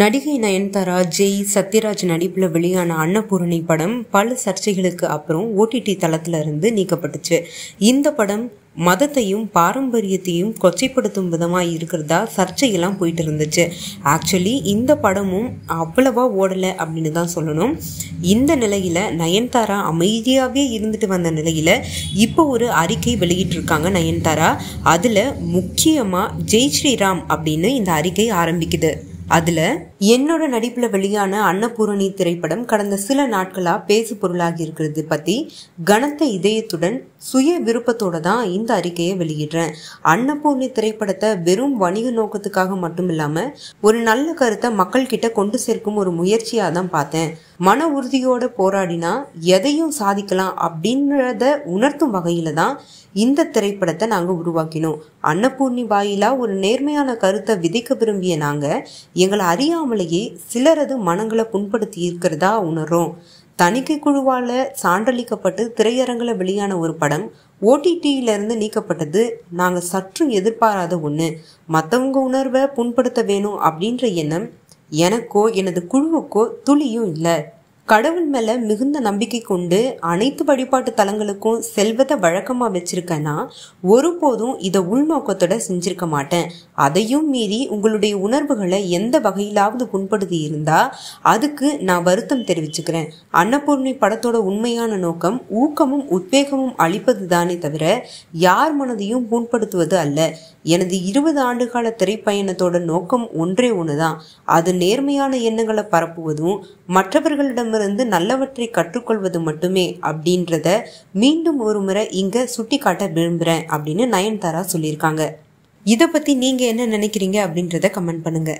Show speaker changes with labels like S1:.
S1: நடிகை நயன்தாரா ஜெய் சத்யராஜ் நடிப்பில் வெளியான அன்னபூரணி படம் பல சர்ச்சைகளுக்கு அப்புறம் ஓடிடி தளத்துல இருந்து நீக்கப்பட்டுச்சு இந்த படம் மதத்தையும் பாரம்பரியத்தையும் கொச்சைப்படுத்தும் விதமாக இருக்கிறதா சர்ச்சையெல்லாம் போயிட்டு இருந்துச்சு ஆக்சுவலி இந்த படமும் அவ்வளவா ஓடலை அப்படின்னு தான் சொல்லணும் இந்த நிலையில் நயன்தாரா அமைதியாகவே இருந்துட்டு வந்த நிலையில் இப்போ ஒரு அறிக்கை வெளியிட்டிருக்காங்க நயன்தாரா அதில் முக்கியமாக ஜெய் ஸ்ரீராம் அப்படின்னு இந்த அறிக்கை ஆரம்பிக்குது அதில் என்னோட நடிப்பில் வெளியான அன்னபூரணி திரைப்படம் கடந்த சில நாட்களாக பேசு பொருளாகி இருக்கிறது பற்றி கனத்த இதயத்துடன் சுய விருப்பத்தோடு தான் இந்த அறிக்கையை வெளியிடுறேன் அன்னபூர்ணி திரைப்படத்தை வெறும் வணிக நோக்கத்துக்காக மட்டும் இல்லாமல் ஒரு நல்ல கருத்தை மக்கள்கிட்ட கொண்டு சேர்க்கும் ஒரு முயற்சியாக தான் பார்த்தேன் மன உறுதியோடு போராடினா எதையும் சாதிக்கலாம் அப்படின்றத உணர்த்தும் வகையில் தான் இந்த திரைப்படத்தை நாங்கள் உருவாக்கினோம் அன்னபூர்ணி வாயிலாக ஒரு நேர்மையான கருத்தை விதைக்க விரும்பிய நாங்கள் எங்களை அறியாமல் தெரியாமலேயே சிலரது மனங்களை புண்படுத்தி இருக்கிறதா உணரும் தணிக்கை குழுவால் சான்றளிக்கப்பட்டு திரையரங்கில் வெளியான ஒரு படம் இருந்து நீக்கப்பட்டது நாங்கள் சற்றும் எதிர்பாராத ஒன்று மற்றவங்க உணர்வை புண்படுத்த வேணும் அப்படின்ற எண்ணம் எனக்கோ எனது குழுவுக்கோ துளியும் இல்லை கடவுள் மேல மிகுந்த நம்பிக்கை கொண்டு அனைத்து வழிபாட்டு தலங்களுக்கும் செல்வதை வழக்கமா வச்சிருக்கேன்னா ஒருபோதும் இதை உள்நோக்கத்தோட செஞ்சிருக்க மாட்டேன் அதையும் மீறி உங்களுடைய உணர்வுகளை எந்த வகையிலாவது புண்படுத்தி இருந்தா அதுக்கு நான் வருத்தம் தெரிவிச்சுக்கிறேன் அன்னபூர்ணி படத்தோட உண்மையான நோக்கம் ஊக்கமும் உத்வேகமும் அளிப்பது தானே தவிர யார் மனதையும் புண்படுத்துவது அல்ல எனது இருபது ஆண்டுகால திரைப்பயணத்தோட நோக்கம் ஒன்றே ஒண்ணுதான் அது நேர்மையான எண்ணங்களை பரப்புவதும் மற்றவர்களிடம் இடங்களிலிருந்து நல்லவற்றை கற்றுக்கொள்வது மட்டுமே அப்படின்றத மீண்டும் ஒரு முறை இங்க சுட்டி காட்ட விரும்புறேன் அப்படின்னு நயன்தாரா சொல்லியிருக்காங்க இதை பத்தி நீங்க என்ன நினைக்கிறீங்க அப்படின்றத கமெண்ட் பண்ணுங்க